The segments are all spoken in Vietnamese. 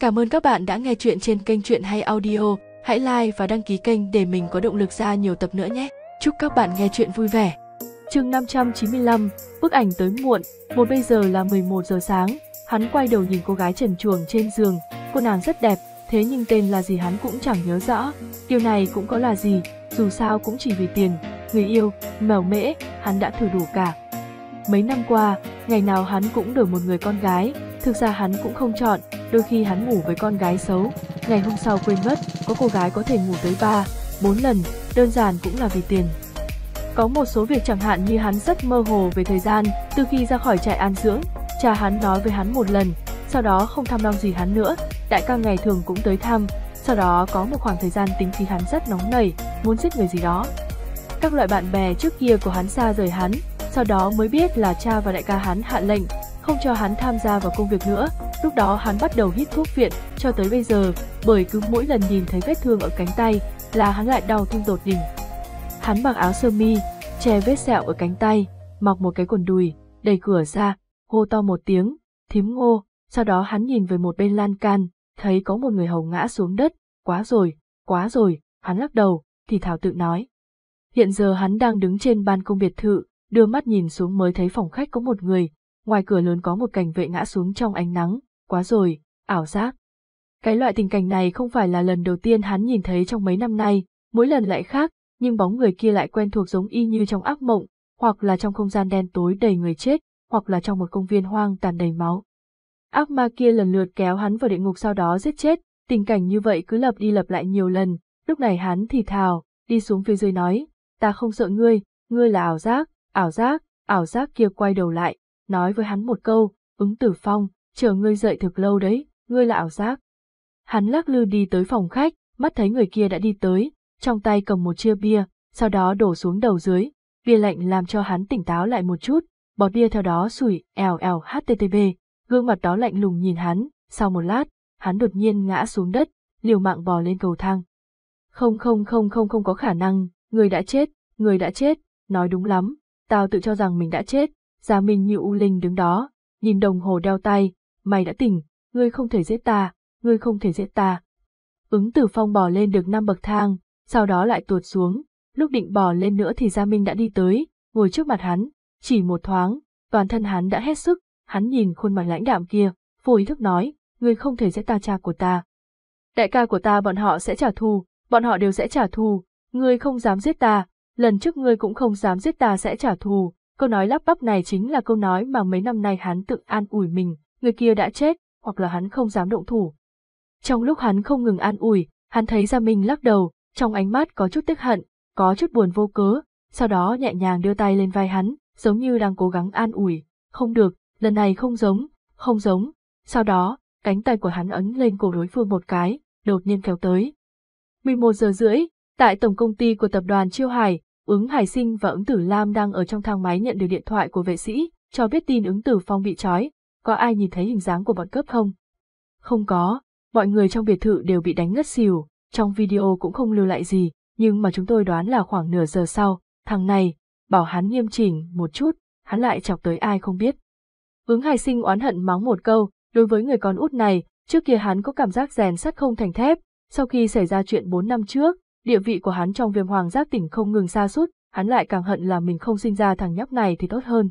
Cảm ơn các bạn đã nghe chuyện trên kênh Chuyện Hay Audio. Hãy like và đăng ký kênh để mình có động lực ra nhiều tập nữa nhé. Chúc các bạn nghe chuyện vui vẻ. Chương 595, bức ảnh tới muộn, một bây giờ là 11 giờ sáng. Hắn quay đầu nhìn cô gái trần chuồng trên giường, cô nàng rất đẹp, thế nhưng tên là gì hắn cũng chẳng nhớ rõ. Điều này cũng có là gì, dù sao cũng chỉ vì tiền, người yêu, mèo mễ, hắn đã thử đủ cả. Mấy năm qua, ngày nào hắn cũng đổi một người con gái, Thực ra hắn cũng không chọn, đôi khi hắn ngủ với con gái xấu, ngày hôm sau quên mất, có cô gái có thể ngủ tới 3, 4 lần, đơn giản cũng là vì tiền. Có một số việc chẳng hạn như hắn rất mơ hồ về thời gian, từ khi ra khỏi trại an dưỡng, cha hắn nói với hắn một lần, sau đó không thăm nom gì hắn nữa, đại ca ngày thường cũng tới thăm, sau đó có một khoảng thời gian tính khí hắn rất nóng nảy, muốn giết người gì đó. Các loại bạn bè trước kia của hắn xa rời hắn, sau đó mới biết là cha và đại ca hắn hạ lệnh, không cho hắn tham gia vào công việc nữa. Lúc đó hắn bắt đầu hít thuốc viện, cho tới bây giờ, bởi cứ mỗi lần nhìn thấy vết thương ở cánh tay là hắn lại đau thương tột đỉnh. Hắn mặc áo sơ mi, che vết sẹo ở cánh tay, mặc một cái quần đùi, đẩy cửa ra, hô to một tiếng, thím ngô, sau đó hắn nhìn về một bên lan can, thấy có một người hầu ngã xuống đất, quá rồi, quá rồi, hắn lắc đầu, thì thảo tự nói. Hiện giờ hắn đang đứng trên ban công biệt thự, đưa mắt nhìn xuống mới thấy phòng khách có một người, ngoài cửa lớn có một cảnh vệ ngã xuống trong ánh nắng, quá rồi, ảo giác. Cái loại tình cảnh này không phải là lần đầu tiên hắn nhìn thấy trong mấy năm nay, mỗi lần lại khác, nhưng bóng người kia lại quen thuộc giống y như trong ác mộng, hoặc là trong không gian đen tối đầy người chết, hoặc là trong một công viên hoang tàn đầy máu. Ác ma kia lần lượt kéo hắn vào địa ngục sau đó giết chết, tình cảnh như vậy cứ lặp đi lặp lại nhiều lần, lúc này hắn thì thào, đi xuống phía dưới nói, ta không sợ ngươi, ngươi là ảo giác, ảo giác, ảo giác kia quay đầu lại, nói với hắn một câu, ứng tử phong, chờ ngươi dậy thực lâu đấy, ngươi là ảo giác. Hắn lắc lư đi tới phòng khách, mắt thấy người kia đã đi tới, trong tay cầm một chia bia, sau đó đổ xuống đầu dưới, bia lạnh làm cho hắn tỉnh táo lại một chút, bọt bia theo đó sủi, èo èo http, gương mặt đó lạnh lùng nhìn hắn, sau một lát, hắn đột nhiên ngã xuống đất, liều mạng bò lên cầu thang. Không không không không không có khả năng, người đã chết, người đã chết, nói đúng lắm, tao tự cho rằng mình đã chết, Gia Minh như u linh đứng đó, nhìn đồng hồ đeo tay, mày đã tỉnh, ngươi không thể giết ta, ngươi không thể giết ta. Ứng tử phong bò lên được năm bậc thang, sau đó lại tuột xuống, lúc định bò lên nữa thì Gia Minh đã đi tới, ngồi trước mặt hắn, chỉ một thoáng, toàn thân hắn đã hết sức, hắn nhìn khuôn mặt lãnh đạm kia, vô ý thức nói, ngươi không thể giết ta cha của ta. Đại ca của ta bọn họ sẽ trả thù, bọn họ đều sẽ trả thù, ngươi không dám giết ta, lần trước ngươi cũng không dám giết ta sẽ trả thù, Câu nói lắp bắp này chính là câu nói mà mấy năm nay hắn tự an ủi mình, người kia đã chết, hoặc là hắn không dám động thủ. Trong lúc hắn không ngừng an ủi, hắn thấy ra mình lắc đầu, trong ánh mắt có chút tức hận, có chút buồn vô cớ, sau đó nhẹ nhàng đưa tay lên vai hắn, giống như đang cố gắng an ủi, không được, lần này không giống, không giống, sau đó, cánh tay của hắn ấn lên cổ đối phương một cái, đột nhiên kéo tới. 11 giờ rưỡi, tại tổng công ty của tập đoàn Chiêu Hải, Ứng Hải Sinh và Ứng Tử Lam đang ở trong thang máy nhận được điện thoại của vệ sĩ, cho biết tin Ứng Tử Phong bị trói, có ai nhìn thấy hình dáng của bọn cướp không? Không có, mọi người trong biệt thự đều bị đánh ngất xỉu, trong video cũng không lưu lại gì, nhưng mà chúng tôi đoán là khoảng nửa giờ sau, thằng này, bảo hắn nghiêm chỉnh một chút, hắn lại chọc tới ai không biết. Ứng Hải Sinh oán hận mắng một câu, đối với người con út này, trước kia hắn có cảm giác rèn sắt không thành thép, sau khi xảy ra chuyện 4 năm trước, Địa vị của hắn trong viêm hoàng giác tỉnh không ngừng xa suốt hắn lại càng hận là mình không sinh ra thằng nhóc này thì tốt hơn.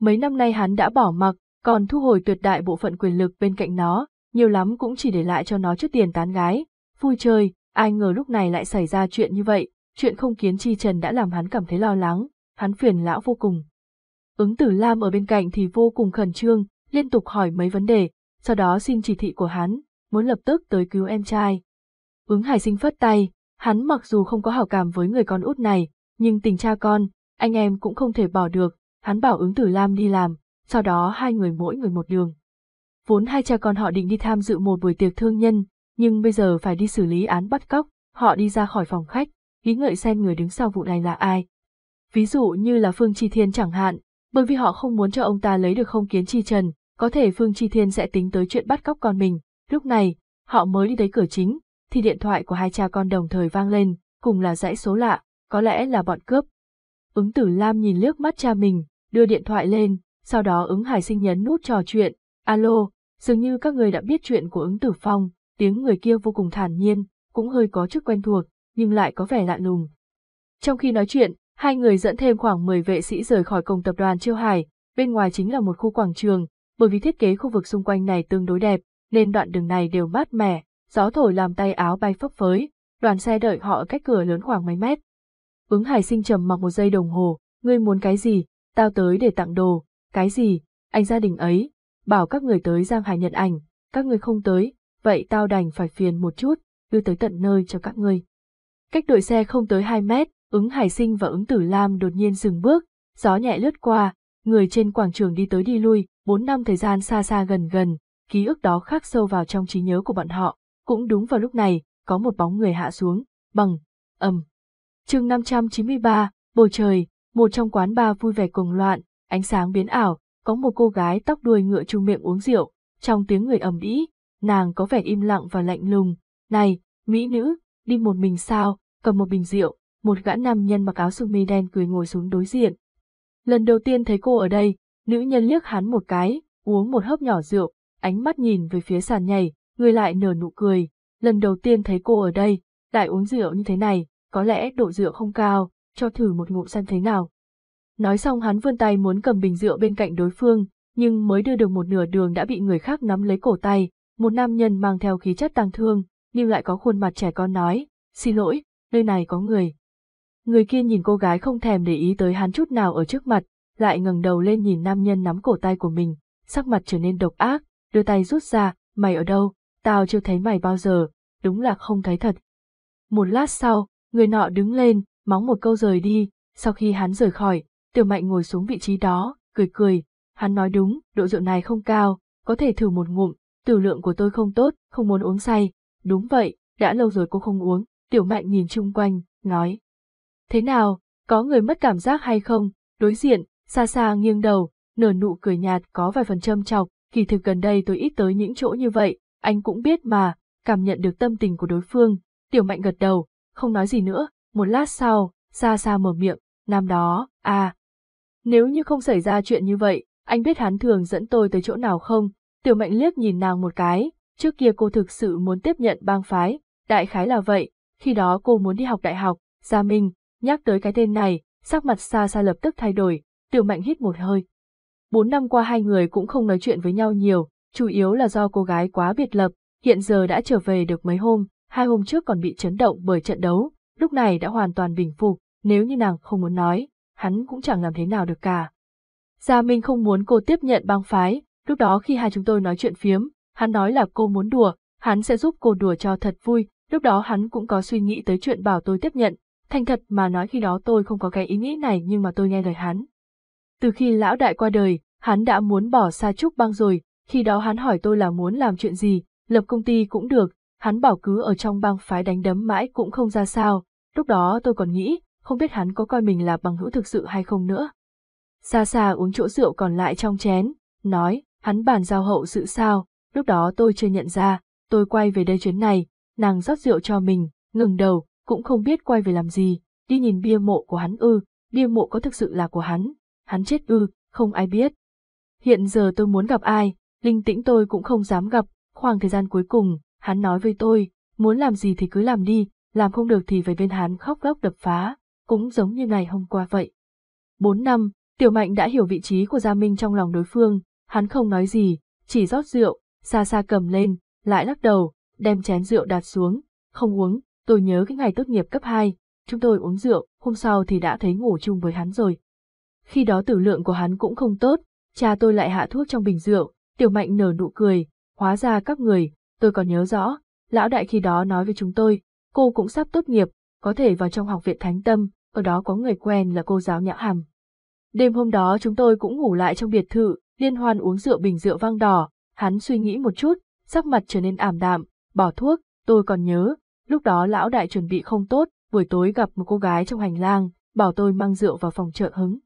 Mấy năm nay hắn đã bỏ mặc, còn thu hồi tuyệt đại bộ phận quyền lực bên cạnh nó, nhiều lắm cũng chỉ để lại cho nó chút tiền tán gái. Vui chơi, ai ngờ lúc này lại xảy ra chuyện như vậy, chuyện không kiến chi trần đã làm hắn cảm thấy lo lắng, hắn phiền lão vô cùng. Ứng tử Lam ở bên cạnh thì vô cùng khẩn trương, liên tục hỏi mấy vấn đề, sau đó xin chỉ thị của hắn, muốn lập tức tới cứu em trai. Ứng hải sinh phất tay, Hắn mặc dù không có hảo cảm với người con út này, nhưng tình cha con, anh em cũng không thể bỏ được, hắn bảo ứng tử Lam đi làm, sau đó hai người mỗi người một đường. Vốn hai cha con họ định đi tham dự một buổi tiệc thương nhân, nhưng bây giờ phải đi xử lý án bắt cóc, họ đi ra khỏi phòng khách, nghĩ ngợi xem người đứng sau vụ này là ai. Ví dụ như là Phương Chi Thiên chẳng hạn, bởi vì họ không muốn cho ông ta lấy được không kiến chi trần, có thể Phương Chi Thiên sẽ tính tới chuyện bắt cóc con mình, lúc này, họ mới đi tới cửa chính, thì điện thoại của hai cha con đồng thời vang lên, cùng là dãy số lạ, có lẽ là bọn cướp. Ứng tử Lam nhìn lướt mắt cha mình, đưa điện thoại lên, sau đó ứng hải sinh nhấn nút trò chuyện, alo, dường như các người đã biết chuyện của ứng tử phong, tiếng người kia vô cùng thản nhiên, cũng hơi có chút quen thuộc, nhưng lại có vẻ lạ lùng. Trong khi nói chuyện, hai người dẫn thêm khoảng 10 vệ sĩ rời khỏi cổng tập đoàn Chiêu Hải, bên ngoài chính là một khu quảng trường, bởi vì thiết kế khu vực xung quanh này tương đối đẹp, nên đoạn đường này đều mát mẻ, gió thổi làm tay áo bay phấp phới, đoàn xe đợi họ ở cách cửa lớn khoảng mấy mét. Ứng hải sinh trầm mặc một giây đồng hồ, ngươi muốn cái gì, tao tới để tặng đồ, cái gì, anh gia đình ấy, bảo các người tới Giang Hải nhận ảnh, các người không tới, vậy tao đành phải phiền một chút, đưa tới tận nơi cho các ngươi. Cách đội xe không tới 2 mét, ứng hải sinh và ứng tử lam đột nhiên dừng bước, gió nhẹ lướt qua, người trên quảng trường đi tới đi lui, 4 năm thời gian xa xa gần gần, ký ức đó khắc sâu vào trong trí nhớ của bọn họ. Cũng đúng vào lúc này, có một bóng người hạ xuống, bằng, ầm. chương 593, bầu trời, một trong quán ba vui vẻ cuồng loạn, ánh sáng biến ảo, có một cô gái tóc đuôi ngựa trung miệng uống rượu, trong tiếng người ầm ĩ, nàng có vẻ im lặng và lạnh lùng, "Này, mỹ nữ, đi một mình sao?" Cầm một bình rượu, một gã nam nhân mặc áo sơ mi đen cười ngồi xuống đối diện. Lần đầu tiên thấy cô ở đây, nữ nhân liếc hắn một cái, uống một hớp nhỏ rượu, ánh mắt nhìn về phía sàn nhảy, ngươi lại nở nụ cười, lần đầu tiên thấy cô ở đây, lại uống rượu như thế này, có lẽ độ rượu không cao, cho thử một ngụm xem thế nào. Nói xong hắn vươn tay muốn cầm bình rượu bên cạnh đối phương, nhưng mới đưa được một nửa đường đã bị người khác nắm lấy cổ tay, một nam nhân mang theo khí chất tăng thương, nhưng lại có khuôn mặt trẻ con nói, xin lỗi, nơi này có người. Người kia nhìn cô gái không thèm để ý tới hắn chút nào ở trước mặt, lại ngẩng đầu lên nhìn nam nhân nắm cổ tay của mình, sắc mặt trở nên độc ác, đưa tay rút ra, mày ở đâu, tao chưa thấy mày bao giờ, đúng là không thấy thật. Một lát sau, người nọ đứng lên, móng một câu rời đi, sau khi hắn rời khỏi, tiểu mạnh ngồi xuống vị trí đó, cười cười, hắn nói đúng, độ rượu này không cao, có thể thử một ngụm, tiểu lượng của tôi không tốt, không muốn uống say, đúng vậy, đã lâu rồi cô không uống, tiểu mạnh nhìn chung quanh, nói. Thế nào, có người mất cảm giác hay không, đối diện, xa xa nghiêng đầu, nở nụ cười nhạt có vài phần châm chọc, kỳ thực gần đây tôi ít tới những chỗ như vậy, anh cũng biết mà, cảm nhận được tâm tình của đối phương, tiểu mạnh gật đầu, không nói gì nữa, một lát sau, xa xa mở miệng, nam đó, à. Nếu như không xảy ra chuyện như vậy, anh biết hắn thường dẫn tôi tới chỗ nào không, tiểu mạnh liếc nhìn nàng một cái, trước kia cô thực sự muốn tiếp nhận bang phái, đại khái là vậy, khi đó cô muốn đi học đại học, Gia Minh, nhắc tới cái tên này, sắc mặt xa xa lập tức thay đổi, tiểu mạnh hít một hơi. Bốn năm qua hai người cũng không nói chuyện với nhau nhiều, chủ yếu là do cô gái quá biệt lập, hiện giờ đã trở về được mấy hôm, hai hôm trước còn bị chấn động bởi trận đấu, lúc này đã hoàn toàn bình phục, nếu như nàng không muốn nói, hắn cũng chẳng làm thế nào được cả. Gia Minh không muốn cô tiếp nhận băng phái, lúc đó khi hai chúng tôi nói chuyện phiếm, hắn nói là cô muốn đùa, hắn sẽ giúp cô đùa cho thật vui, lúc đó hắn cũng có suy nghĩ tới chuyện bảo tôi tiếp nhận, thành thật mà nói khi đó tôi không có cái ý nghĩ này nhưng mà tôi nghe lời hắn. Từ khi lão đại qua đời, hắn đã muốn bỏ xa Trúc băng rồi, khi đó hắn hỏi tôi là muốn làm chuyện gì, lập công ty cũng được, hắn bảo cứ ở trong bang phái đánh đấm mãi cũng không ra sao, lúc đó tôi còn nghĩ, không biết hắn có coi mình là bằng hữu thực sự hay không nữa. Xa xa uống chỗ rượu còn lại trong chén, nói, hắn bàn giao hậu sự sao, lúc đó tôi chưa nhận ra, tôi quay về đây chuyến này, nàng rót rượu cho mình, ngừng đầu, cũng không biết quay về làm gì, đi nhìn bia mộ của hắn ư, bia mộ có thực sự là của hắn, hắn chết ư, không ai biết. Hiện giờ tôi muốn gặp ai, Linh tĩnh tôi cũng không dám gặp, khoảng thời gian cuối cùng, hắn nói với tôi, muốn làm gì thì cứ làm đi, làm không được thì về bên hắn khóc lóc đập phá, cũng giống như ngày hôm qua vậy. Bốn năm, Tiểu Mạnh đã hiểu vị trí của Gia Minh trong lòng đối phương, hắn không nói gì, chỉ rót rượu, xa xa cầm lên, lại lắc đầu, đem chén rượu đặt xuống, không uống, tôi nhớ cái ngày tốt nghiệp cấp 2, chúng tôi uống rượu, hôm sau thì đã thấy ngủ chung với hắn rồi. Khi đó tử lượng của hắn cũng không tốt, cha tôi lại hạ thuốc trong bình rượu, Tiểu Mạnh nở nụ cười, hóa ra các người, tôi còn nhớ rõ, lão đại khi đó nói với chúng tôi, cô cũng sắp tốt nghiệp, có thể vào trong học viện Thánh Tâm, ở đó có người quen là cô giáo Nhã Hàm. Đêm hôm đó chúng tôi cũng ngủ lại trong biệt thự, liên hoan uống rượu bình rượu vang đỏ, hắn suy nghĩ một chút, sắc mặt trở nên ảm đạm, bỏ thuốc, tôi còn nhớ, lúc đó lão đại chuẩn bị không tốt, buổi tối gặp một cô gái trong hành lang, bảo tôi mang rượu vào phòng trợ hứng.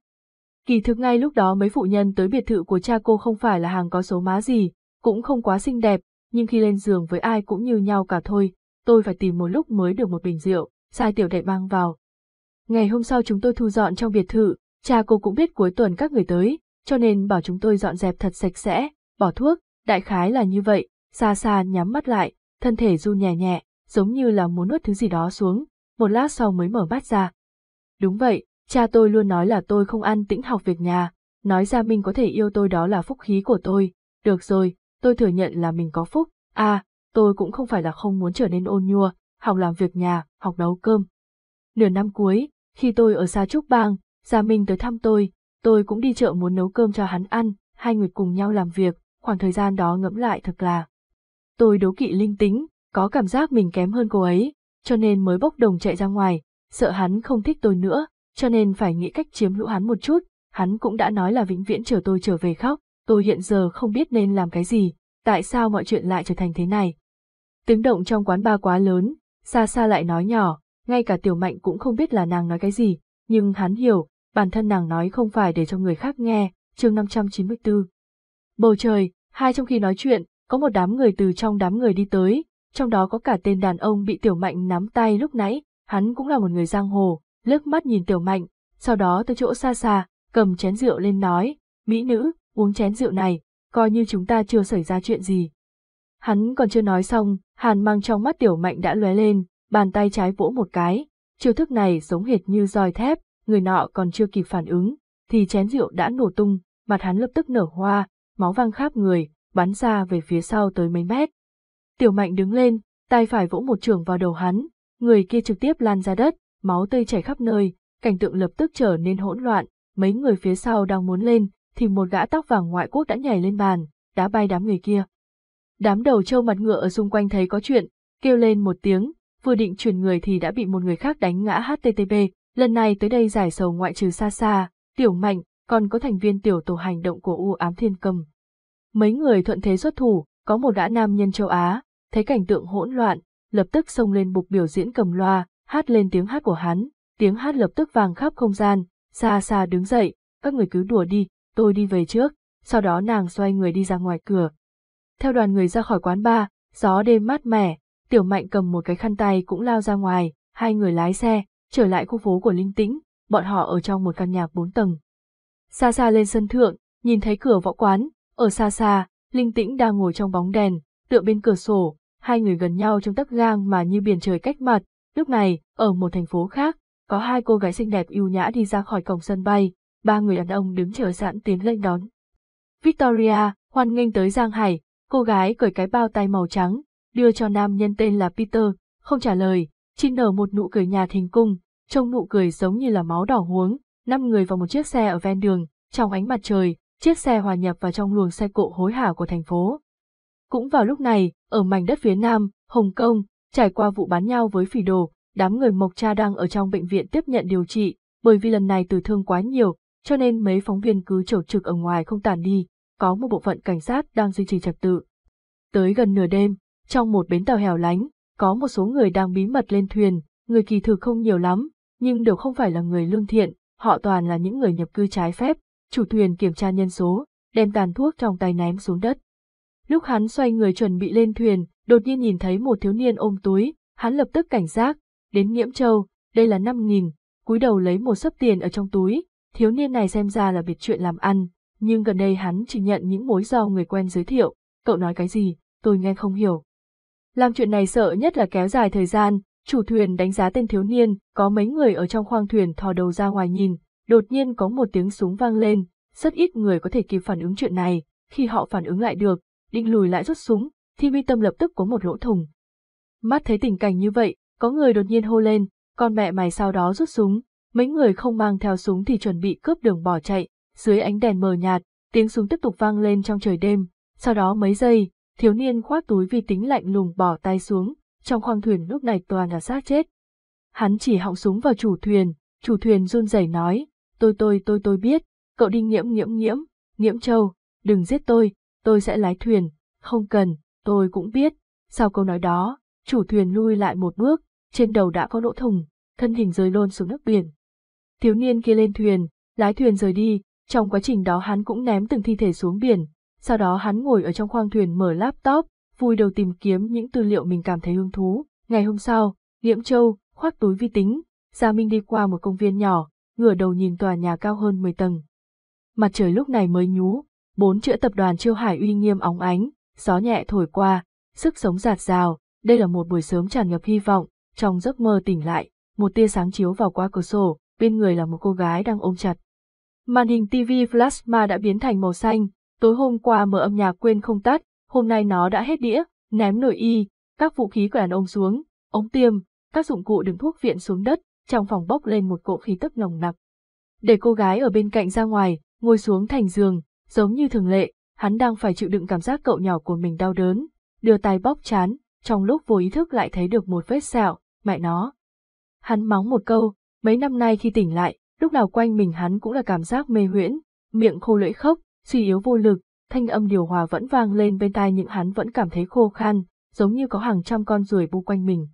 Kỳ thực ngay lúc đó mấy phụ nhân tới biệt thự của cha cô không phải là hàng có số má gì, cũng không quá xinh đẹp, nhưng khi lên giường với ai cũng như nhau cả thôi, tôi phải tìm một lúc mới được một bình rượu, sai tiểu đệ mang vào. Ngày hôm sau chúng tôi thu dọn trong biệt thự, cha cô cũng biết cuối tuần các người tới, cho nên bảo chúng tôi dọn dẹp thật sạch sẽ, bỏ thuốc, đại khái là như vậy, xa xa nhắm mắt lại, thân thể run nhẹ nhẹ, giống như là muốn nuốt thứ gì đó xuống, một lát sau mới mở mắt ra. Đúng vậy, Cha tôi luôn nói là tôi không ăn tĩnh học việc nhà, nói ra mình có thể yêu tôi đó là phúc khí của tôi. Được rồi, tôi thừa nhận là mình có phúc. À, tôi cũng không phải là không muốn trở nên ôn nhua, học làm việc nhà, học nấu cơm. Nửa năm cuối, khi tôi ở xa Trúc Bang, Gia Minh tới thăm tôi, tôi cũng đi chợ muốn nấu cơm cho hắn ăn, hai người cùng nhau làm việc, khoảng thời gian đó ngẫm lại thật là. Tôi đố kỵ linh tính, có cảm giác mình kém hơn cô ấy, cho nên mới bốc đồng chạy ra ngoài, sợ hắn không thích tôi nữa, cho nên phải nghĩ cách chiếm hữu hắn một chút, hắn cũng đã nói là vĩnh viễn chờ tôi trở về khóc, tôi hiện giờ không biết nên làm cái gì, tại sao mọi chuyện lại trở thành thế này. Tiếng động trong quán ba quá lớn, xa xa lại nói nhỏ, ngay cả tiểu mạnh cũng không biết là nàng nói cái gì, nhưng hắn hiểu, bản thân nàng nói không phải để cho người khác nghe, chương 594. Bầu trời, hai trong khi nói chuyện, có một đám người từ trong đám người đi tới, trong đó có cả tên đàn ông bị tiểu mạnh nắm tay lúc nãy, hắn cũng là một người giang hồ, liếc mắt nhìn tiểu mạnh, sau đó tới chỗ xa xa, cầm chén rượu lên nói, mỹ nữ, uống chén rượu này, coi như chúng ta chưa xảy ra chuyện gì. Hắn còn chưa nói xong, hàn mang trong mắt tiểu mạnh đã lóe lên, bàn tay trái vỗ một cái, chiêu thức này giống hệt như roi thép, người nọ còn chưa kịp phản ứng, thì chén rượu đã nổ tung, mặt hắn lập tức nở hoa, máu văng khắp người, bắn ra về phía sau tới mấy mét. Tiểu mạnh đứng lên, tay phải vỗ một trường vào đầu hắn, người kia trực tiếp lan ra đất, máu tươi chảy khắp nơi, cảnh tượng lập tức trở nên hỗn loạn, mấy người phía sau đang muốn lên, thì một gã tóc vàng ngoại quốc đã nhảy lên bàn, đá bay đám người kia. Đám đầu trâu mặt ngựa ở xung quanh thấy có chuyện, kêu lên một tiếng, vừa định chuyển người thì đã bị một người khác đánh ngã HTTP, lần này tới đây giải sầu ngoại trừ xa xa, tiểu mạnh, còn có thành viên tiểu tổ hành động của U ám thiên cầm. Mấy người thuận thế xuất thủ, có một gã nam nhân châu Á, thấy cảnh tượng hỗn loạn, lập tức xông lên bục biểu diễn cầm loa, hát lên tiếng hát của hắn, tiếng hát lập tức vang khắp không gian, xa xa đứng dậy, các người cứ đùa đi, tôi đi về trước, sau đó nàng xoay người đi ra ngoài cửa. Theo đoàn người ra khỏi quán bar, gió đêm mát mẻ, tiểu mạnh cầm một cái khăn tay cũng lao ra ngoài, hai người lái xe, trở lại khu phố của Linh Tĩnh, bọn họ ở trong một căn nhà bốn tầng. Xa xa lên sân thượng, nhìn thấy cửa võ quán, ở xa xa, Linh Tĩnh đang ngồi trong bóng đèn, tựa bên cửa sổ, hai người gần nhau trong tấc gang mà như biển trời cách mặt, Lúc này, ở một thành phố khác, có hai cô gái xinh đẹp yêu nhã đi ra khỏi cổng sân bay, ba người đàn ông đứng chờ sẵn tiến lên đón. Victoria, hoan nghênh tới Giang Hải, cô gái cởi cái bao tay màu trắng, đưa cho nam nhân tên là Peter, không trả lời, chỉ nở một nụ cười nhạt hình cung, trông nụ cười giống như là máu đỏ huống, năm người vào một chiếc xe ở ven đường, trong ánh mặt trời, chiếc xe hòa nhập vào trong luồng xe cộ hối hả của thành phố. Cũng vào lúc này, ở mảnh đất phía nam, Hồng Kông, Trải qua vụ bán nhau với phỉ đồ, đám người Mộc Cha đang ở trong bệnh viện tiếp nhận điều trị, bởi vì lần này tử thương quá nhiều, cho nên mấy phóng viên cứ trổ trực ở ngoài không tản đi, có một bộ phận cảnh sát đang duy trì trật tự. Tới gần nửa đêm, trong một bến tàu hẻo lánh, có một số người đang bí mật lên thuyền, người kỳ thực không nhiều lắm, nhưng đều không phải là người lương thiện, họ toàn là những người nhập cư trái phép, chủ thuyền kiểm tra nhân số, đem tàn thuốc trong tay ném xuống đất. Lúc hắn xoay người chuẩn bị lên thuyền, đột nhiên nhìn thấy một thiếu niên ôm túi, hắn lập tức cảnh giác, đến Nghiễm Châu, đây là 5.000, cúi đầu lấy một sấp tiền ở trong túi, thiếu niên này xem ra là biệt chuyện làm ăn, nhưng gần đây hắn chỉ nhận những mối do người quen giới thiệu, cậu nói cái gì, tôi nghe không hiểu. Làm chuyện này sợ nhất là kéo dài thời gian, chủ thuyền đánh giá tên thiếu niên, có mấy người ở trong khoang thuyền thò đầu ra ngoài nhìn, đột nhiên có một tiếng súng vang lên, rất ít người có thể kịp phản ứng chuyện này, khi họ phản ứng lại được, định lùi lại rút súng, thi uy tâm lập tức có một lỗ thùng. Mắt thấy tình cảnh như vậy, có người đột nhiên hô lên, con mẹ mày sau đó rút súng, mấy người không mang theo súng thì chuẩn bị cướp đường bỏ chạy, dưới ánh đèn mờ nhạt, tiếng súng tiếp tục vang lên trong trời đêm, sau đó mấy giây, thiếu niên khoác túi vi tính lạnh lùng bỏ tay xuống, trong khoang thuyền lúc này toàn là xác chết. Hắn chỉ họng súng vào chủ thuyền, chủ thuyền run rẩy nói, tôi tôi tôi tôi biết, cậu đi nghiễm nghiễm nghiễm, nghiễm châu, đừng giết tôi, tôi sẽ lái thuyền, không cần, Tôi cũng biết, sau câu nói đó, chủ thuyền lui lại một bước, trên đầu đã có lỗ thùng thân hình rơi lôn xuống nước biển. Thiếu niên kia lên thuyền, lái thuyền rời đi, trong quá trình đó hắn cũng ném từng thi thể xuống biển, sau đó hắn ngồi ở trong khoang thuyền mở laptop, vui đầu tìm kiếm những tư liệu mình cảm thấy hứng thú. Ngày hôm sau, Liễm Châu, khoác túi vi tính, Gia Minh đi qua một công viên nhỏ, ngửa đầu nhìn tòa nhà cao hơn 10 tầng. Mặt trời lúc này mới nhú, bốn chữ tập đoàn Chiêu Hải uy nghiêm óng ánh, gió nhẹ thổi qua, sức sống giạt rào, đây là một buổi sớm tràn ngập hy vọng, trong giấc mơ tỉnh lại, một tia sáng chiếu vào qua cửa sổ, bên người là một cô gái đang ôm chặt. Màn hình TV plasma đã biến thành màu xanh, tối hôm qua mở âm nhạc quên không tắt, hôm nay nó đã hết đĩa, ném nồi y, các vũ khí của đàn ông xuống, ống tiêm, các dụng cụ đựng thuốc viện xuống đất, trong phòng bốc lên một cỗ khí tức nồng nặc. Để cô gái ở bên cạnh ra ngoài, ngồi xuống thành giường, giống như thường lệ, hắn đang phải chịu đựng cảm giác cậu nhỏ của mình đau đớn, đưa tay bóp chán, trong lúc vô ý thức lại thấy được một vết sẹo, mẹ nó. Hắn mắng một câu, mấy năm nay khi tỉnh lại, lúc nào quanh mình hắn cũng là cảm giác mê huyễn, miệng khô lưỡi khóc, suy yếu vô lực, thanh âm điều hòa vẫn vang lên bên tai nhưng hắn vẫn cảm thấy khô khan, giống như có hàng trăm con ruồi bu quanh mình.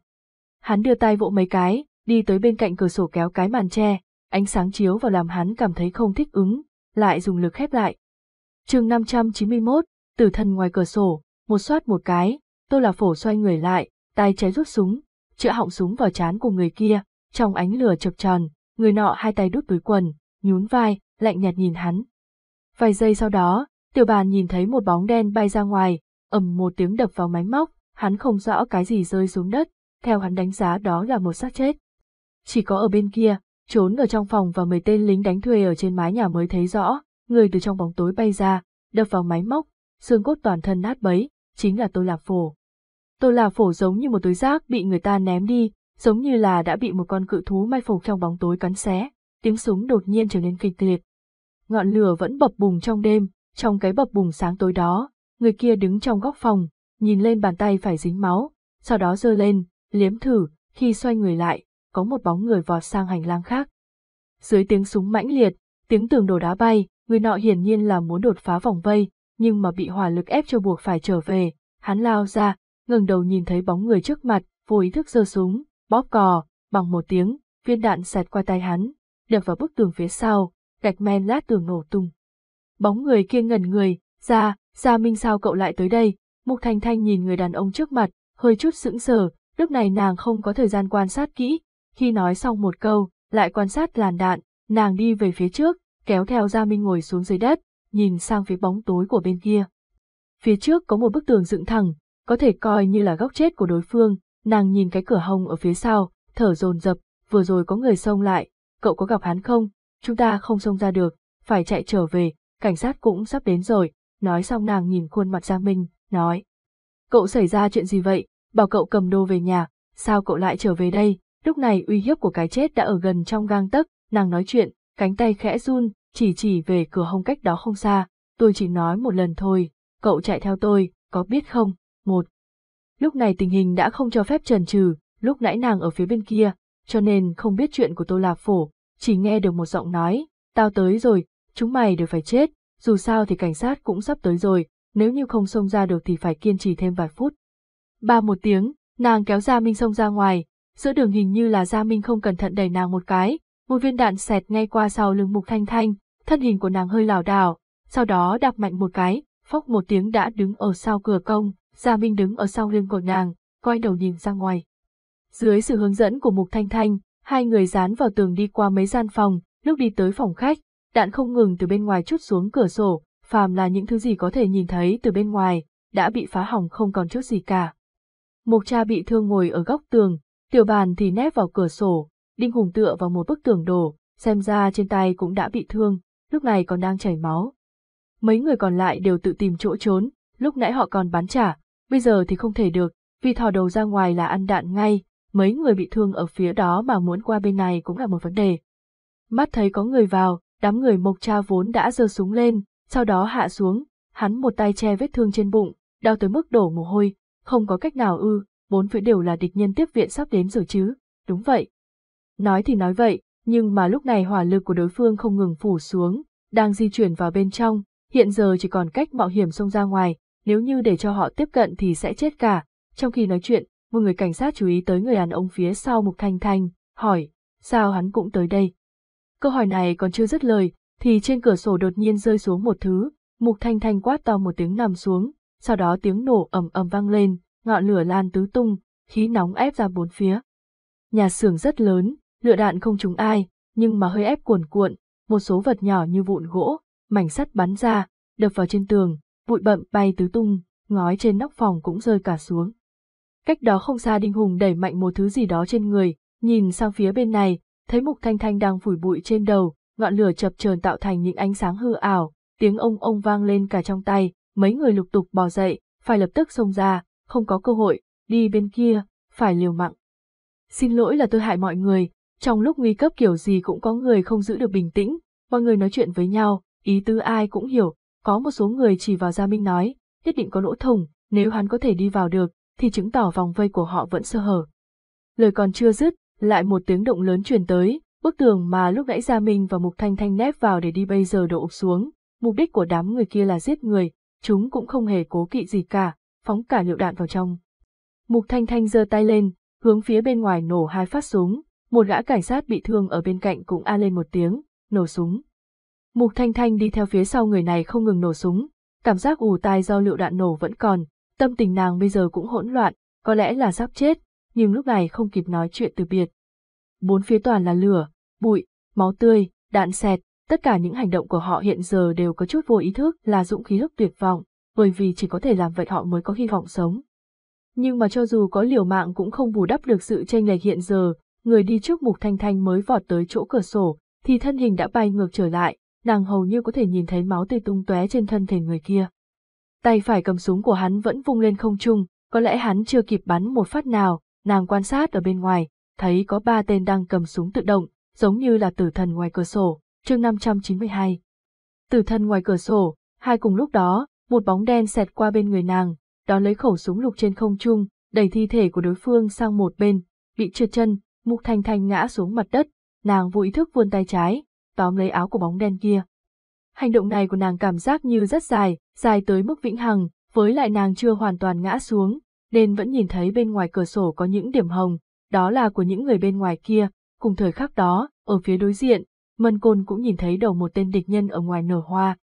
Hắn đưa tay vỗ mấy cái, đi tới bên cạnh cửa sổ kéo cái màn tre, ánh sáng chiếu vào làm hắn cảm thấy không thích ứng, lại dùng lực khép lại, chương 591, tử thần ngoài cửa sổ, một soát một cái, tô là phổ xoay người lại, tay trái rút súng, chữa họng súng vào chán của người kia, trong ánh lửa chập tròn, người nọ hai tay đút túi quần, nhún vai, lạnh nhạt nhìn hắn. Vài giây sau đó, tiểu bàn nhìn thấy một bóng đen bay ra ngoài, ầm một tiếng đập vào máy móc, hắn không rõ cái gì rơi xuống đất, theo hắn đánh giá đó là một xác chết. Chỉ có ở bên kia, trốn ở trong phòng và mấy tên lính đánh thuê ở trên mái nhà mới thấy rõ, người từ trong bóng tối bay ra, đập vào máy móc, xương cốt toàn thân nát bấy, chính là Tô Lạc Phổ. Tô Lạc Phổ giống như một túi rác bị người ta ném đi, giống như là đã bị một con cự thú mai phục trong bóng tối cắn xé, tiếng súng đột nhiên trở nên kinh liệt. Ngọn lửa vẫn bập bùng trong đêm, trong cái bập bùng sáng tối đó, người kia đứng trong góc phòng, nhìn lên bàn tay phải dính máu, sau đó giơ lên, liếm thử, khi xoay người lại, có một bóng người vọt sang hành lang khác. Dưới tiếng súng mãnh liệt, tiếng tường đổ đá bay, người nọ hiển nhiên là muốn đột phá vòng vây, nhưng mà bị hỏa lực ép cho buộc phải trở về, hắn lao ra, ngẩng đầu nhìn thấy bóng người trước mặt, vô ý thức giơ súng, bóp cò, bằng một tiếng, viên đạn xẹt qua tay hắn, đập vào bức tường phía sau, gạch men lát tường nổ tung. Bóng người kia ngẩn người, ra, ra minh sao cậu lại tới đây, Mục Thanh Thanh nhìn người đàn ông trước mặt, hơi chút sững sờ, lúc này nàng không có thời gian quan sát kỹ, khi nói xong một câu, lại quan sát làn đạn, nàng đi về phía trước, kéo theo Gia Minh ngồi xuống dưới đất, nhìn sang phía bóng tối của bên kia. Phía trước có một bức tường dựng thẳng, có thể coi như là góc chết của đối phương, nàng nhìn cái cửa hông ở phía sau, thở dồn dập, vừa rồi có người xông lại, cậu có gặp hắn không? Chúng ta không xông ra được, phải chạy trở về, cảnh sát cũng sắp đến rồi, nói xong nàng nhìn khuôn mặt gia Minh, nói. Cậu xảy ra chuyện gì vậy, bảo cậu cầm đồ về nhà, sao cậu lại trở về đây, lúc này uy hiếp của cái chết đã ở gần trong gang tấc, nàng nói chuyện, cánh tay khẽ run, chỉ chỉ về cửa hông cách đó không xa, tôi chỉ nói một lần thôi, cậu chạy theo tôi, có biết không, một. Lúc này tình hình đã không cho phép trần trừ, lúc nãy nàng ở phía bên kia, cho nên không biết chuyện của Tô Lạc Phổ, chỉ nghe được một giọng nói, tao tới rồi, chúng mày đều phải chết, dù sao thì cảnh sát cũng sắp tới rồi, nếu như không xông ra được thì phải kiên trì thêm vài phút. Ba một tiếng, nàng kéo Gia Minh xông ra ngoài, giữa đường hình như là Gia Minh không cẩn thận đẩy nàng một cái, một viên đạn xẹt ngay qua sau lưng Mục Thanh Thanh, thân hình của nàng hơi lảo đảo, sau đó đạp mạnh một cái, phốc một tiếng đã đứng ở sau cửa công, Gia Minh đứng ở sau lưng của nàng, coi đầu nhìn ra ngoài. Dưới sự hướng dẫn của Mục Thanh Thanh, hai người dán vào tường đi qua mấy gian phòng, lúc đi tới phòng khách, đạn không ngừng từ bên ngoài chút xuống cửa sổ, phàm là những thứ gì có thể nhìn thấy từ bên ngoài, đã bị phá hỏng không còn chút gì cả. Mục cha bị thương ngồi ở góc tường, tiểu bàn thì nép vào cửa sổ, đinh hùng tựa vào một bức tường đổ, xem ra trên tay cũng đã bị thương, lúc này còn đang chảy máu. Mấy người còn lại đều tự tìm chỗ trốn, lúc nãy họ còn bán trả, bây giờ thì không thể được, vì thò đầu ra ngoài là ăn đạn ngay, mấy người bị thương ở phía đó mà muốn qua bên này cũng là một vấn đề. Mắt thấy có người vào, đám người mộc cha vốn đã giơ súng lên, sau đó hạ xuống, hắn một tay che vết thương trên bụng, đau tới mức đổ mồ hôi, không có cách nào ư, bốn phía đều là địch nhân tiếp viện sắp đến rồi chứ, đúng vậy. Nói thì nói vậy, nhưng mà lúc này hỏa lực của đối phương không ngừng phủ xuống, đang di chuyển vào bên trong, hiện giờ chỉ còn cách mạo hiểm xông ra ngoài, nếu như để cho họ tiếp cận thì sẽ chết cả. Trong khi nói chuyện, một người cảnh sát chú ý tới người đàn ông phía sau Mục Thanh Thanh, hỏi, sao hắn cũng tới đây? Câu hỏi này còn chưa dứt lời, thì trên cửa sổ đột nhiên rơi xuống một thứ, Mục Thanh Thanh quát to một tiếng nằm xuống, sau đó tiếng nổ ầm ầm vang lên, ngọn lửa lan tứ tung, khí nóng ép ra bốn phía. Nhà xưởng rất lớn, lựa đạn không trúng ai, nhưng mà hơi ép cuồn cuộn, một số vật nhỏ như vụn gỗ, mảnh sắt bắn ra, đập vào trên tường, bụi bậm bay tứ tung, ngói trên nóc phòng cũng rơi cả xuống. Cách đó không xa Đinh Hùng đẩy mạnh một thứ gì đó trên người, nhìn sang phía bên này, thấy Mục Thanh Thanh đang phủi bụi trên đầu, ngọn lửa chập chờn tạo thành những ánh sáng hư ảo, tiếng ông ông vang lên cả trong tay, mấy người lục tục bò dậy, phải lập tức xông ra, không có cơ hội, đi bên kia, phải liều mạng. Xin lỗi là tôi hại mọi người, trong lúc nguy cấp kiểu gì cũng có người không giữ được bình tĩnh, mọi người nói chuyện với nhau, ý tư ai cũng hiểu, có một số người chỉ vào Gia Minh nói, nhất định có lỗ thủng, nếu hắn có thể đi vào được, thì chứng tỏ vòng vây của họ vẫn sơ hở. Lời còn chưa dứt, lại một tiếng động lớn truyền tới, bức tường mà lúc nãy Gia Minh và Mục Thanh Thanh nép vào để đi bây giờ đổ xuống, mục đích của đám người kia là giết người, chúng cũng không hề cố kỵ gì cả, phóng cả liệu đạn vào trong. Mục Thanh Thanh giơ tay lên, hướng phía bên ngoài nổ hai phát súng, một gã cảnh sát bị thương ở bên cạnh cũng a lên một tiếng, nổ súng. Mục Thanh Thanh đi theo phía sau người này không ngừng nổ súng, cảm giác ù tai do lựu đạn nổ vẫn còn, tâm tình nàng bây giờ cũng hỗn loạn, có lẽ là sắp chết, nhưng lúc này không kịp nói chuyện từ biệt. Bốn phía toàn là lửa, bụi, máu tươi, đạn xẹt, tất cả những hành động của họ hiện giờ đều có chút vô ý thức là dũng khí hức tuyệt vọng, bởi vì chỉ có thể làm vậy họ mới có hy vọng sống. Nhưng mà cho dù có liều mạng cũng không bù đắp được sự tranh lệch hiện giờ, người đi trước Mục Thanh Thanh mới vọt tới chỗ cửa sổ, thì thân hình đã bay ngược trở lại, nàng hầu như có thể nhìn thấy máu tươi tung tóe trên thân thể người kia. Tay phải cầm súng của hắn vẫn vung lên không trung, có lẽ hắn chưa kịp bắn một phát nào, nàng quan sát ở bên ngoài, thấy có ba tên đang cầm súng tự động, giống như là tử thần ngoài cửa sổ, chương 592. Tử thần ngoài cửa sổ, hai cùng lúc đó, một bóng đen xẹt qua bên người nàng, đó lấy khẩu súng lục trên không trung, đẩy thi thể của đối phương sang một bên, bị trượt chân, Mục thành thành ngã xuống mặt đất, nàng vô ý thức vươn tay trái, tóm lấy áo của bóng đen kia. Hành động này của nàng cảm giác như rất dài, dài tới mức vĩnh hằng, với lại nàng chưa hoàn toàn ngã xuống, nên vẫn nhìn thấy bên ngoài cửa sổ có những điểm hồng, đó là của những người bên ngoài kia, cùng thời khắc đó, ở phía đối diện, Mân Côn cũng nhìn thấy đầu một tên địch nhân ở ngoài nở hoa.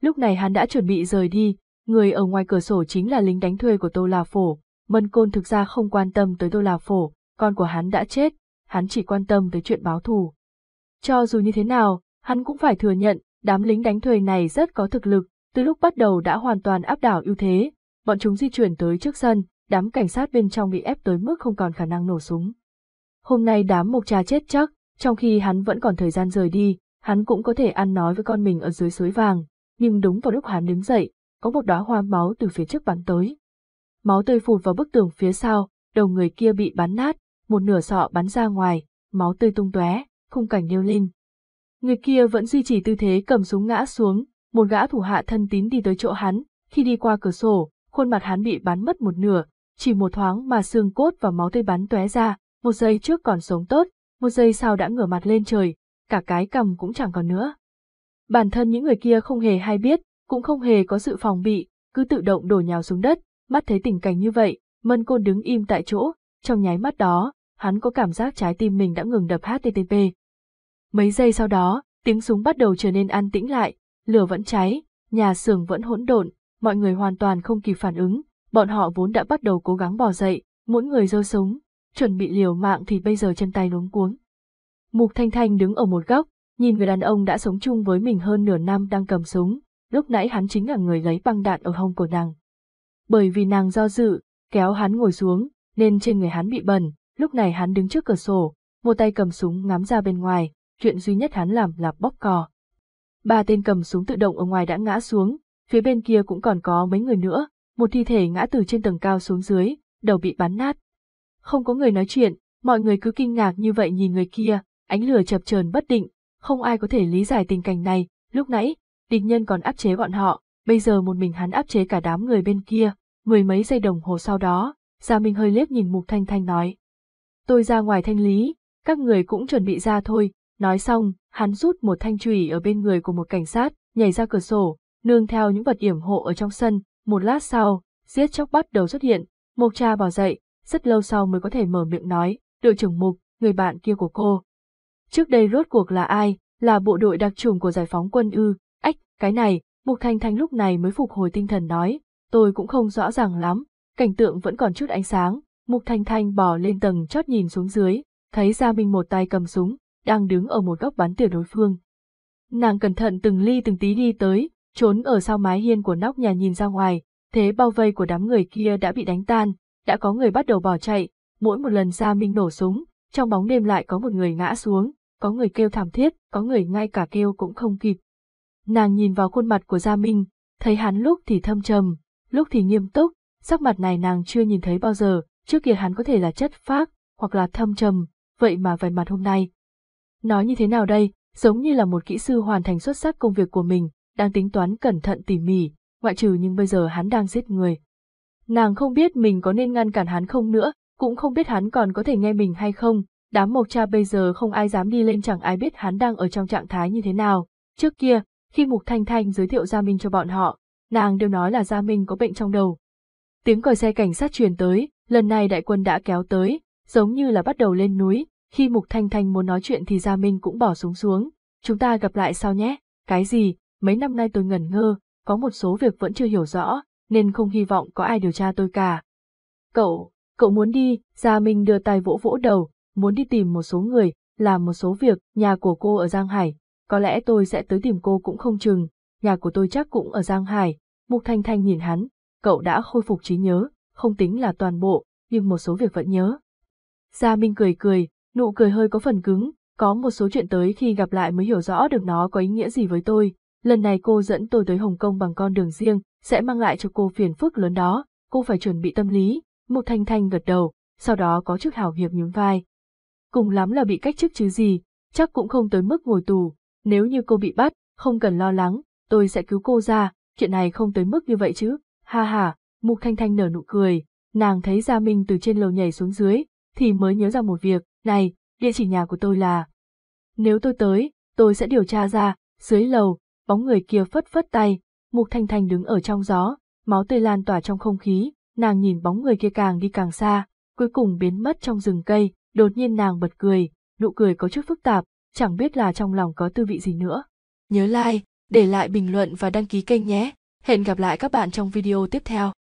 Lúc này hắn đã chuẩn bị rời đi, người ở ngoài cửa sổ chính là lính đánh thuê của Tô La Phổ, Mân Côn thực ra không quan tâm tới Tô La Phổ, con của hắn đã chết, hắn chỉ quan tâm tới chuyện báo thù. Cho dù như thế nào, hắn cũng phải thừa nhận, đám lính đánh thuê này rất có thực lực, từ lúc bắt đầu đã hoàn toàn áp đảo ưu thế, bọn chúng di chuyển tới trước sân, đám cảnh sát bên trong bị ép tới mức không còn khả năng nổ súng. Hôm nay đám mộc trà chết chắc, trong khi hắn vẫn còn thời gian rời đi, hắn cũng có thể ăn nói với con mình ở dưới suối vàng, nhưng đúng vào lúc hắn đứng dậy, có một đóa hoa máu từ phía trước bắn tới. Máu tươi phụt vào bức tường phía sau, đầu người kia bị bắn nát, một nửa sọ bắn ra ngoài, máu tươi tung tóe, khung cảnh điêu linh. Người kia vẫn duy trì tư thế cầm súng ngã xuống, một gã thủ hạ thân tín đi tới chỗ hắn, khi đi qua cửa sổ, khuôn mặt hắn bị bắn mất một nửa, chỉ một thoáng mà xương cốt và máu tươi bắn tóe ra, một giây trước còn sống tốt, một giây sau đã ngửa mặt lên trời, cả cái cầm cũng chẳng còn nữa. Bản thân những người kia không hề hay biết, cũng không hề có sự phòng bị, cứ tự động đổ nhào xuống đất, mắt thấy tình cảnh như vậy, Mân Côn đứng im tại chỗ, trong nháy mắt đó, hắn có cảm giác trái tim mình đã ngừng đập HTTP. Mấy giây sau đó, tiếng súng bắt đầu trở nên an tĩnh lại, lửa vẫn cháy, nhà xưởng vẫn hỗn độn, mọi người hoàn toàn không kịp phản ứng, bọn họ vốn đã bắt đầu cố gắng bò dậy, mỗi người giơ súng, chuẩn bị liều mạng thì bây giờ chân tay luống cuống. Mục Thanh Thanh đứng ở một góc, nhìn người đàn ông đã sống chung với mình hơn nửa năm đang cầm súng, lúc nãy hắn chính là người lấy băng đạn ở hông của nàng. Bởi vì nàng do dự, kéo hắn ngồi xuống, nên trên người hắn bị bẩn, Lúc này hắn đứng trước cửa sổ, một tay cầm súng ngắm ra bên ngoài, chuyện duy nhất hắn làm là bóp cò. Ba tên cầm súng tự động ở ngoài đã ngã xuống, phía bên kia cũng còn có mấy người nữa, một thi thể ngã từ trên tầng cao xuống dưới, đầu bị bắn nát. Không có người nói chuyện, mọi người cứ kinh ngạc như vậy nhìn người kia, ánh lửa chập chờn bất định, không ai có thể lý giải tình cảnh này, lúc nãy, địch nhân còn áp chế bọn họ, bây giờ một mình hắn áp chế cả đám người bên kia, mười mấy giây đồng hồ sau đó, Gia Minh hơi liếc nhìn Mục Thanh Thanh nói, tôi ra ngoài thanh lý, các người cũng chuẩn bị ra thôi, nói xong, hắn rút một thanh chùy ở bên người của một cảnh sát, nhảy ra cửa sổ, nương theo những vật yểm hộ ở trong sân, một lát sau, giết chóc bắt đầu xuất hiện, Mộc Cha bỏ dậy, rất lâu sau mới có thể mở miệng nói, đội trưởng Mục, người bạn kia của cô. Trước đây rốt cuộc là ai, là bộ đội đặc trùng của giải phóng quân ư, ách, cái này, Mục Thanh Thanh lúc này mới phục hồi tinh thần nói, tôi cũng không rõ ràng lắm, cảnh tượng vẫn còn chút ánh sáng, Mục Thanh Thanh bỏ lên tầng chót nhìn xuống dưới, thấy Gia Minh một tay cầm súng, đang đứng ở một góc bắn tỉa đối phương. Nàng cẩn thận từng ly từng tí đi tới, trốn ở sau mái hiên của nóc nhà nhìn ra ngoài, thế bao vây của đám người kia đã bị đánh tan, đã có người bắt đầu bỏ chạy, mỗi một lần Gia Minh nổ súng, trong bóng đêm lại có một người ngã xuống, có người kêu thảm thiết, có người ngay cả kêu cũng không kịp. Nàng nhìn vào khuôn mặt của Gia Minh, thấy hắn lúc thì thâm trầm, lúc thì nghiêm túc, sắc mặt này nàng chưa nhìn thấy bao giờ, Trước kia hắn có thể là chất phác, hoặc là thâm trầm, vậy mà vẻ mặt hôm nay. Nói như thế nào đây, giống như là một kỹ sư hoàn thành xuất sắc công việc của mình, đang tính toán cẩn thận tỉ mỉ, ngoại trừ nhưng bây giờ hắn đang giết người. Nàng không biết mình có nên ngăn cản hắn không nữa, cũng không biết hắn còn có thể nghe mình hay không, đám mộc cha bây giờ không ai dám đi lên chẳng ai biết hắn đang ở trong trạng thái như thế nào. Trước kia, khi Mục Thanh Thanh giới thiệu Gia Minh cho bọn họ, nàng đều nói là Gia Minh có bệnh trong đầu, Tiếng còi xe cảnh sát truyền tới, lần này đại quân đã kéo tới, giống như là bắt đầu lên núi, khi Mục Thanh Thanh muốn nói chuyện thì Gia Minh cũng bỏ súng xuống, xuống, chúng ta gặp lại sau nhé, cái gì, mấy năm nay tôi ngẩn ngơ, có một số việc vẫn chưa hiểu rõ, nên không hy vọng có ai điều tra tôi cả. Cậu, cậu muốn đi, Gia Minh đưa tay vỗ vỗ đầu, muốn đi tìm một số người, làm một số việc, nhà của cô ở Giang Hải, có lẽ tôi sẽ tới tìm cô cũng không chừng, nhà của tôi chắc cũng ở Giang Hải, Mục Thanh Thanh nhìn hắn, cậu đã khôi phục trí nhớ, không tính là toàn bộ, nhưng một số việc vẫn nhớ. Gia Minh cười cười, nụ cười hơi có phần cứng, có một số chuyện tới khi gặp lại mới hiểu rõ được nó có ý nghĩa gì với tôi. Lần này cô dẫn tôi tới Hồng Kông bằng con đường riêng, sẽ mang lại cho cô phiền phức lớn đó, cô phải chuẩn bị tâm lý. một Thanh Thanh gật đầu, sau đó có chức hảo hiệp nhún vai. Cùng lắm là bị cách chức chứ gì, chắc cũng không tới mức ngồi tù, nếu như cô bị bắt, không cần lo lắng, tôi sẽ cứu cô ra, chuyện này không tới mức như vậy chứ. Ha ha, Mục Thanh Thanh nở nụ cười, nàng thấy Gia Minh từ trên lầu nhảy xuống dưới, thì mới nhớ ra một việc, này, địa chỉ nhà của tôi là. Nếu tôi tới, tôi sẽ điều tra ra, dưới lầu, bóng người kia phất phất tay, Mục Thanh Thanh đứng ở trong gió, máu tươi lan tỏa trong không khí, nàng nhìn bóng người kia càng đi càng xa, cuối cùng biến mất trong rừng cây, đột nhiên nàng bật cười, nụ cười có chút phức tạp, chẳng biết là trong lòng có tư vị gì nữa. Nhớ like, để lại bình luận và đăng ký kênh nhé hẹn gặp lại các bạn trong video tiếp theo